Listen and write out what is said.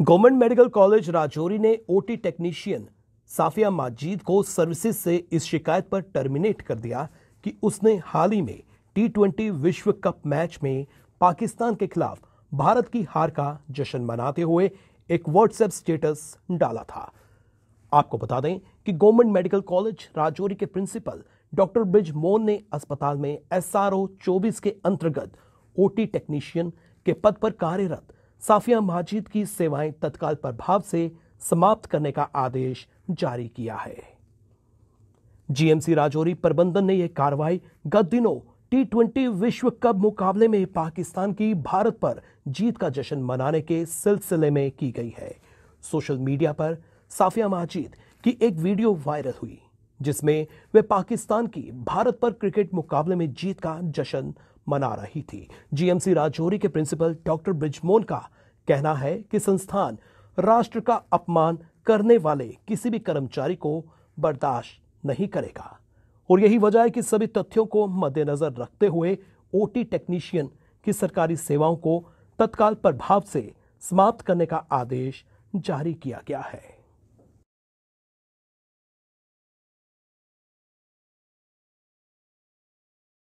government medical college Rajouri ने OT technician Safia Majid को services से इस शिकायत पर टर्मिनेट कर दिया कि उसने हाल ही में टी ट्वेंटी विश्व कप मैच में पाकिस्तान के खिलाफ भारत की हार का जश्न मनाते हुए एक व्हाट्सएप स्टेटस डाला था आपको बता दें कि गवर्नमेंट मेडिकल कॉलेज राजौरी के प्रिंसिपल डॉक्टर ब्रिज मोहन ने अस्पताल में एस आर के अंतर्गत ओ टेक्नीशियन के पद पर कार्यरत साफिया महाजिद की सेवाएं तत्काल प्रभाव से समाप्त करने का आदेश जारी किया है जीएमसी राजौरी प्रबंधन ने यह कार्रवाई गत दिनों टी ट्वेंटी विश्व कप मुकाबले में पाकिस्तान की भारत पर जीत का जश्न मनाने के सिलसिले में की गई है सोशल मीडिया पर साफिया माजिद की एक वीडियो वायरल हुई जिसमें वे पाकिस्तान की भारत पर क्रिकेट मुकाबले में जीत का जश्न मना रही थी जीएमसी राजौरी के प्रिंसिपल डॉक्टर ब्रिजमोन का कहना है कि संस्थान राष्ट्र का अपमान करने वाले किसी भी कर्मचारी को बर्दाश्त नहीं करेगा और यही वजह है कि सभी तथ्यों को मद्देनजर रखते हुए ओटी टेक्नीशियन की सरकारी सेवाओं को तत्काल प्रभाव से समाप्त करने का आदेश जारी किया गया है